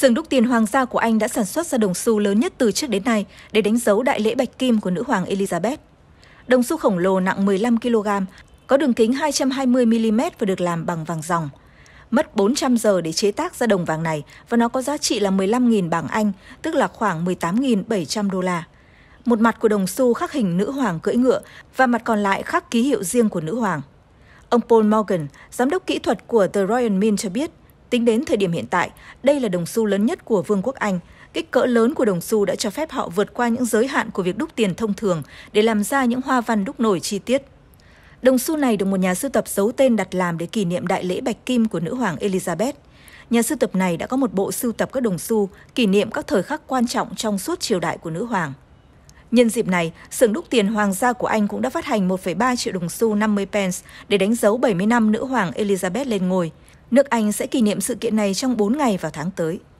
Sừng đúc tiền hoàng gia của Anh đã sản xuất ra đồng xu lớn nhất từ trước đến nay để đánh dấu đại lễ bạch kim của nữ hoàng Elizabeth. Đồng xu khổng lồ nặng 15 kg, có đường kính 220 mm và được làm bằng vàng ròng. Mất 400 giờ để chế tác ra đồng vàng này và nó có giá trị là 15.000 bảng Anh, tức là khoảng 18.700 đô la. Một mặt của đồng xu khắc hình nữ hoàng cưỡi ngựa và mặt còn lại khắc ký hiệu riêng của nữ hoàng. Ông Paul Morgan, giám đốc kỹ thuật của The Royal Mint cho biết, Tính đến thời điểm hiện tại, đây là đồng xu lớn nhất của Vương quốc Anh. Kích cỡ lớn của đồng xu đã cho phép họ vượt qua những giới hạn của việc đúc tiền thông thường để làm ra những hoa văn đúc nổi chi tiết. Đồng xu này được một nhà sưu tập giấu tên đặt làm để kỷ niệm đại lễ bạch kim của nữ hoàng Elizabeth. Nhà sưu tập này đã có một bộ sưu tập các đồng xu kỷ niệm các thời khắc quan trọng trong suốt triều đại của nữ hoàng. Nhân dịp này, xưởng đúc tiền hoàng gia của Anh cũng đã phát hành 1,3 triệu đồng xu 50 pence để đánh dấu 70 năm nữ hoàng Elizabeth lên ngôi. Nước Anh sẽ kỷ niệm sự kiện này trong 4 ngày vào tháng tới.